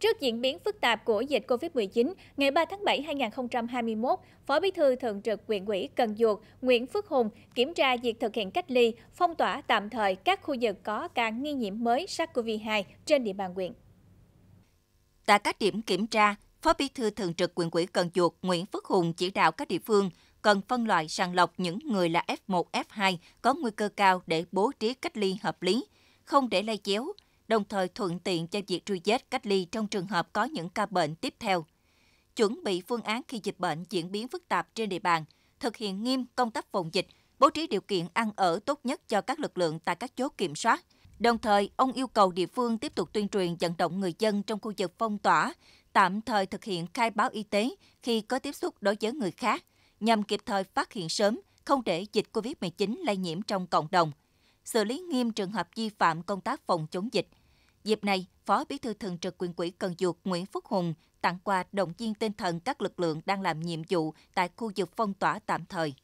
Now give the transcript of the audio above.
Trước diễn biến phức tạp của dịch COVID-19, ngày 3 tháng 7 năm 2021, Phó Bí thư Thường trực huyện ủy Cần Duộc Nguyễn Phước Hùng kiểm tra việc thực hiện cách ly, phong tỏa tạm thời các khu vực có ca nghi nhiễm mới SARS-CoV-2 trên địa bàn huyện. Tại các điểm kiểm tra, Phó Bí thư Thường trực huyện ủy Cần Duộc Nguyễn Phước Hùng chỉ đạo các địa phương cần phân loại sàng lọc những người là F1, F2 có nguy cơ cao để bố trí cách ly hợp lý, không để lây chéo, đồng thời thuận tiện cho việc truy vết cách ly trong trường hợp có những ca bệnh tiếp theo. Chuẩn bị phương án khi dịch bệnh diễn biến phức tạp trên địa bàn, thực hiện nghiêm công tác phòng dịch, bố trí điều kiện ăn ở tốt nhất cho các lực lượng tại các chốt kiểm soát. Đồng thời, ông yêu cầu địa phương tiếp tục tuyên truyền vận động người dân trong khu vực phong tỏa, tạm thời thực hiện khai báo y tế khi có tiếp xúc đối với người khác, nhằm kịp thời phát hiện sớm, không để dịch COVID-19 lây nhiễm trong cộng đồng. Xử lý nghiêm trường hợp vi phạm công tác phòng chống dịch – Dịp này, Phó Bí thư Thường trực Quyền ủy Cần Duộc Nguyễn Phúc Hùng tặng quà động viên tinh thần các lực lượng đang làm nhiệm vụ tại khu vực phong tỏa tạm thời.